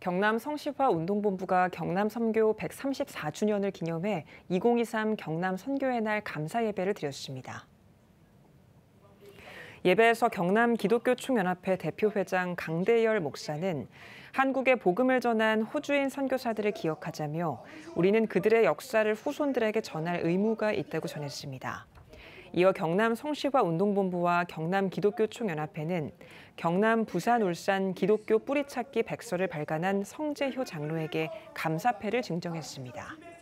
경남 성시화 운동본부가 경남 선교 134주년을 기념해 2023 경남 선교의 날 감사 예배를 드렸습니다. 예배에서 경남 기독교총연합회 대표회장 강대열 목사는 한국의 복음을 전한 호주인 선교사들을 기억하자며 우리는 그들의 역사를 후손들에게 전할 의무가 있다고 전했습니다. 이어 경남 성시와 운동본부와 경남 기독교총연합회는 경남 부산 울산 기독교 뿌리찾기 백서를 발간한 성재효 장로에게 감사패를 증정했습니다.